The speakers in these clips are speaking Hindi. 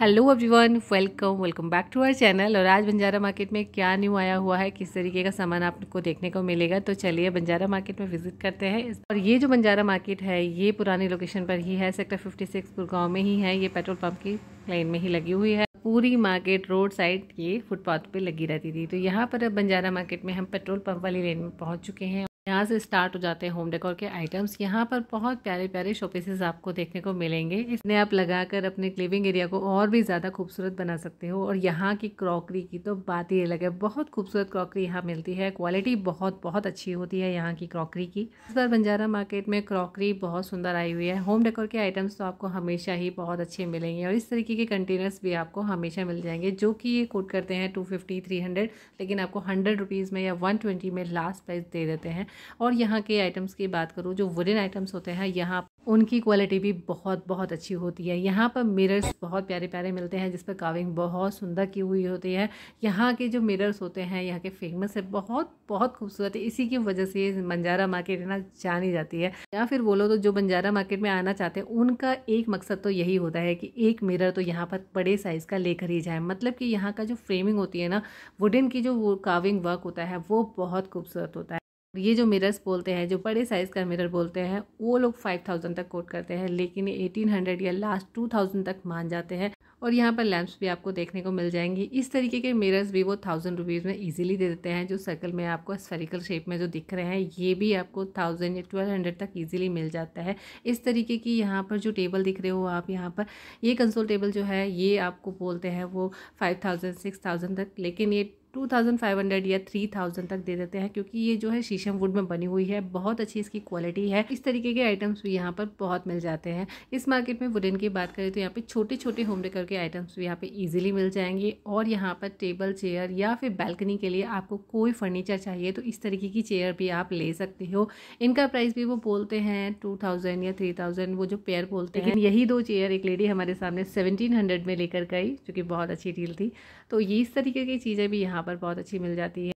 hello everyone welcome welcome back to our channel और आज बंजारा मार्केट में क्या न्यू आया हुआ है किस तरीके का सामान आपको देखने को मिलेगा तो चलिए बंजारा मार्केट में विजिट करते हैं और ये जो बंजारा मार्केट है ये पुरानी लोकेशन पर ही है सेक्टर 56 गुड़गांव में ही है ये पेट्रोल पंप की लाइन में ही लगी हुई है पूरी मार्केट रोड साइड ये फुटपाथ पर लगी रहती थी तो यहाँ पर अब बंजारा मार्केट में हम पेट्रोल पंप वाली लेन में पहुँच चुके हैं यहाँ से स्टार्ट हो जाते हैं होम डेकोर के आइटम्स यहाँ पर बहुत प्यारे प्यारे शोपीसेस आपको देखने को मिलेंगे इसने आप लगाकर अपने लिविंग एरिया को और भी ज़्यादा खूबसूरत बना सकते हो और यहाँ की क्रॉकरी की तो बात ही अलग है बहुत खूबसूरत क्रॉकरी यहाँ मिलती है क्वालिटी बहुत बहुत अच्छी होती है यहाँ की क्रॉकरी की इस बार बंजारा मार्केट में क्रॉकरी बहुत सुंदर आई हुई है होम डेकोर के आइटम्स तो आपको हमेशा ही बहुत अच्छे मिलेंगे और इस तरीके के कंटेनर्स भी आपको हमेशा मिल जाएंगे जो कि ये कोट करते हैं टू फिफ्टी लेकिन आपको हंड्रेड रुपीज़ में या वन में लास्ट प्राइस दे देते हैं और यहाँ के आइटम्स की बात करूँ जो वुडन आइटम्स होते हैं यहाँ उनकी क्वालिटी भी बहुत बहुत अच्छी होती है यहाँ पर मिरर्स बहुत प्यारे प्यारे मिलते हैं जिस पर काविंग बहुत सुंदर की हुई होती है यहाँ के जो मिरर्स होते हैं यहाँ के फेमस है बहुत बहुत खूबसूरत है इसी की वजह से बंजारा मार्केट है ना जानी जाती है या फिर बोलो तो जो बंजारा मार्केट में आना चाहते हैं उनका एक मकसद तो यही होता है कि एक मिरर तो यहाँ पर बड़े साइज़ का लेकर ही जाए मतलब कि यहाँ का जो फ्रेमिंग होती है ना वुडन की जो काविंग वर्क होता है वो बहुत खूबसूरत होता है ये जो मिरर्स बोलते हैं जो बड़े साइज़ का मिरर बोलते हैं वो लोग फाइव थाउजेंड तक कोट करते हैं लेकिन एटीन हंड्रेड या लास्ट टू थाउजेंड तक मान जाते हैं और यहाँ पर लैम्प्स भी आपको देखने को मिल जाएंगी इस तरीके के मिरर्स भी वो थाउजेंड रुपीज़ में इजीली दे देते हैं जो सर्कल में आपको स्फेरिकल शेप में जो दिख रहे हैं ये भी आपको थाउजेंड या ट्वेल्व हंड्रेड तक इजीली मिल जाता है इस तरीके की यहाँ पर जो टेबल दिख रहे हो आप यहाँ पर ये कंसोल टेबल जो है ये आपको बोलते हैं वो फाइव थाउजेंड सिक्स थाउजेंड तक लेकिन ये टू थाउजेंड फाइव हंड्रेड या थ्री थाउजेंड तक दे देते हैं क्योंकि ये जो है शीशम वुड में बनी हुई है बहुत अच्छी इसकी क्वालिटी है इस तरीके के आइटम्स भी यहाँ पर बहुत मिल जाते हैं इस मार्केट में वुडन की बात करें तो यहाँ पे छोटे छोटे होम डेकर के आइटम्स भी यहाँ पे ईजिली मिल जाएंगे और यहाँ पर टेबल चेयर या फिर बैल्कनी के लिए आपको कोई फर्नीचर चाहिए तो इस तरीके की चेयर भी आप ले सकते हो इनका प्राइस भी वो बोलते हैं टू थाउजेंड या थ्री थाउजेंड वो जो पेयर बोलते हैं यही दो चेयर एक लेडी हमारे सामने सेवनटीन हंड्रेड में लेकर गई जो कि बहुत अच्छी डील थी तो ये इस तरीके की चीज़ें भी यहाँ यहाँ पर बहुत अच्छी मिल जाती है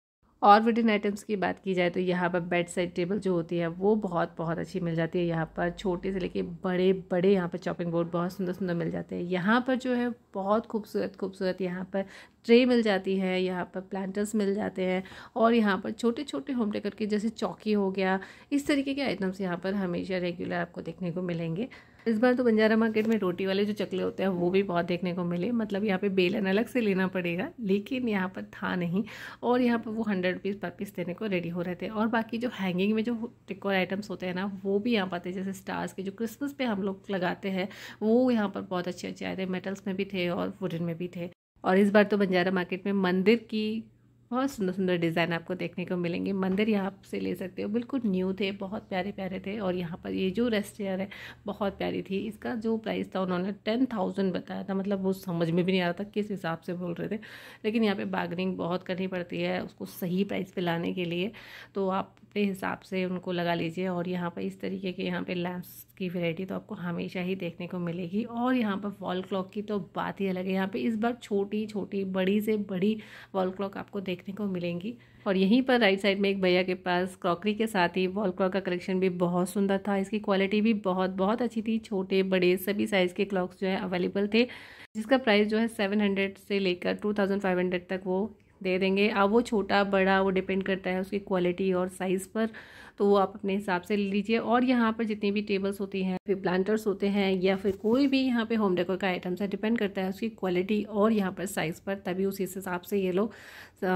और वुडन आइटम्स की बात की जाए तो यहाँ पर बेड साइड टेबल जो होती है वो बहुत बहुत अच्छी मिल जाती है यहाँ पर छोटे से लेके बड़े बड़े यहाँ पर चॉपिंग बोर्ड बहुत सुंदर सुंदर मिल जाते हैं यहाँ पर जो है बहुत खूबसूरत खूबसूरत यहाँ पर ट्रे मिल जाती है यहाँ पर प्लांटर्स मिल जाते हैं और यहाँ पर छोटे छोटे होम डेकर के जैसे चौकी हो गया इस तरीके के आइटम्स यहाँ पर हमेशा रेगुलर आपको देखने को मिलेंगे इस बार तो बंजारा मार्केट में रोटी वाले जो चकले होते हैं वो भी बहुत देखने को मिले मतलब यहाँ पे बेलन अलग से लेना पड़ेगा लेकिन यहाँ पर था नहीं और यहाँ पर वो हंड्रेड रुपीज़ पर पीस देने को रेडी हो रहे थे और बाकी जो हैंगिंग में जो डेकोर आइटम्स होते हैं ना वो भी यहाँ पाते जैसे स्टार्स के जो क्रिसमस पे हम लोग लगाते हैं वो यहाँ पर बहुत अच्छे अच्छे आए थे मेटल्स में भी थे और वुडन में भी थे और इस बार तो बंजारा मार्केट में मंदिर की बहुत सुंदर सुंदर डिज़ाइन आपको देखने को मिलेंगे मंदिर यहाँ से ले सकते हो बिल्कुल न्यू थे बहुत प्यारे प्यारे थे और यहाँ पर ये जो रेस्ट चेयर है बहुत प्यारी थी इसका जो प्राइस था उन्होंने टेन थाउजेंड बताया था मतलब वो समझ में भी नहीं आ रहा था किस हिसाब से बोल रहे थे लेकिन यहाँ पर बार्गनिंग बहुत करनी पड़ती है उसको सही प्राइस पर लाने के लिए तो आप अपने हिसाब से उनको लगा लीजिए और यहाँ पर इस तरीके के यहाँ पे लैम्प्स की वैरायटी तो आपको हमेशा ही देखने को मिलेगी और यहाँ पर वॉल क्लॉक की तो बात ही अलग है यहाँ पे इस बार छोटी छोटी बड़ी से बड़ी वॉल क्लॉक आपको देखने को मिलेंगी और यहीं पर राइट साइड में एक भैया के पास क्रॉकरी के साथ ही वॉल क्लॉक का कलेक्शन भी बहुत सुंदर था इसकी क्वालिटी भी बहुत बहुत अच्छी थी छोटे बड़े सभी साइज़ के क्लॉक्स जो है अवेलेबल थे जिसका प्राइस जो है सेवन हंड्रेड से लेकर टू थाउजेंड फाइव हंड्रेड तक वो दे देंगे अब वो छोटा बड़ा वो डिपेंड करता है उसकी क्वालिटी और साइज़ पर तो वो आप अपने हिसाब से ले लीजिए और यहाँ पर जितनी भी टेबल्स होती हैं फिर प्लांटर्स होते हैं या फिर कोई भी यहाँ पे होम डेकोर का आइटम्स है डिपेंड करता है उसकी क्वालिटी और यहाँ पर साइज़ पर तभी उस हिसाब से ये लोग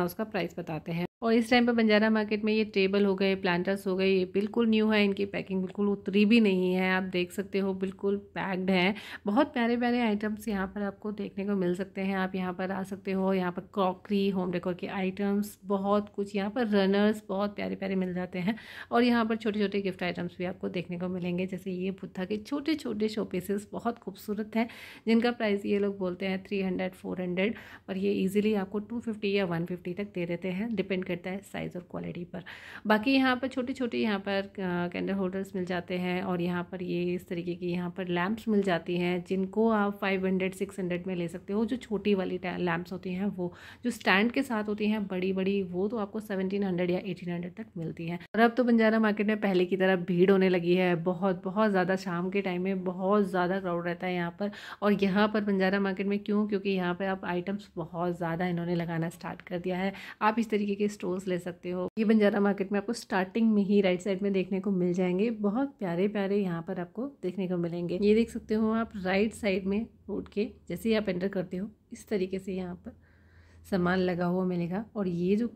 उसका प्राइस बताते हैं और इस टाइम पर बंजारा मार्केट में ये टेबल हो गए प्लांटर्स हो गए ये बिल्कुल न्यू है इनकी पैकिंग बिल्कुल उतरी भी नहीं है आप देख सकते हो बिल्कुल पैक्ड है बहुत प्यारे प्यारे आइटम्स यहाँ पर आपको देखने को मिल सकते हैं आप यहाँ पर आ सकते हो यहाँ पर क्रॉकरी होम डेकोर के आइटम्स बहुत कुछ यहाँ पर रनर्स बहुत प्यारे प्यारे मिल जाते हैं और यहाँ पर छोटे छोटे गिफ्ट आइटम्स भी आपको देखने को मिलेंगे जैसे ये बुद्धा के छोटे छोटे शो बहुत खूबसूरत हैं जिनका प्राइस ये लोग बोलते हैं थ्री हंड्रेड फोर हंड्रेड और ये ईजिली आपको टू फिफ्टी या वन फिफ्टी तक दे देते हैं डिपेंड करता है साइज़ और क्वालिटी पर बाकी यहाँ पर छोटे छोटे यहाँ पर कैंडल होल्डर्स मिल जाते हैं और यहाँ पर ये इस तरीके की यहाँ पर लैम्प्स मिल जाती हैं जिनको आप फाइव हंड्रेड सिक्स हंड्रेड में ले सकते हो जो छोटी वाली लैम्प्स होती हैं वो जो स्टैंड के साथ होती हैं बड़ी बड़ी वो तो आपको सेवनटीन हंड्रेड या एटीन हंड्रेड तक मिलती हैं और अब तो बंजारा मार्केट में पहले की तरह भीड़ होने लगी है बहुत बहुत ज़्यादा शाम के टाइम में बहुत ज़्यादा क्राउड रहता है यहाँ पर और यहाँ पर बंजारा मार्केट में क्यों क्योंकि यहाँ पर आप आइटम्स बहुत ज़्यादा इन्होंने लगाना स्टार्ट कर दिया है आप इस तरीके के स्टोर्स ले सकते हो ये बंजारा मार्केट में आपको स्टार्टिंग में ही राइट साइड में देखने को मिल जाएंगे बहुत प्यारे प्यारे यहाँ पर आपको देखने को मिलेंगे ये देख सकते हो आप राइट साइड में रोड के जैसे ही आप एंटर करते हो इस तरीके से यहाँ पर सामान लगा हुआ मिलेगा और ये जो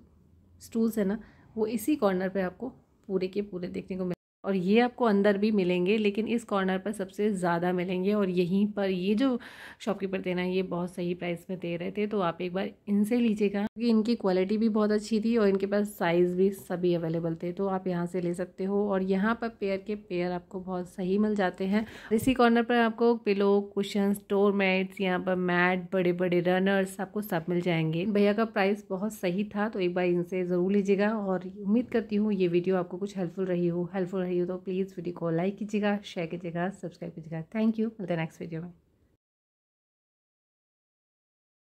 स्टूल्स है ना वो इसी कॉर्नर पे आपको पूरे के पूरे देखने को मिल और ये आपको अंदर भी मिलेंगे लेकिन इस कॉर्नर पर सबसे ज़्यादा मिलेंगे और यहीं पर ये जो शॉपकीपर देना है ये बहुत सही प्राइस में दे रहे थे तो आप एक बार इनसे लीजिएगा क्योंकि इनकी क्वालिटी भी बहुत अच्छी थी और इनके पास साइज़ भी सभी अवेलेबल थे तो आप यहाँ से ले सकते हो और यहाँ पर पेयर के पेयर आपको बहुत सही मिल जाते हैं इसी कॉर्नर पर आपको पिलो कुशन स्टोर मैट्स यहाँ पर मैट बड़े बड़े रनर्स आपको सब मिल जाएंगे भैया का प्राइस बहुत सही था तो एक बार इनसे ज़रूर लीजिएगा और उम्मीद करती हूँ ये वीडियो आपको कुछ हेल्पफुल रही हो हेल्पफुल रही हो तो प्लीज़ वीडियो को लाइक कीजिएगा शेयर कीजिएगा सब्सक्राइब कीजिएगा थैंक यू मिलते हैं नेक्स्ट वीडियो में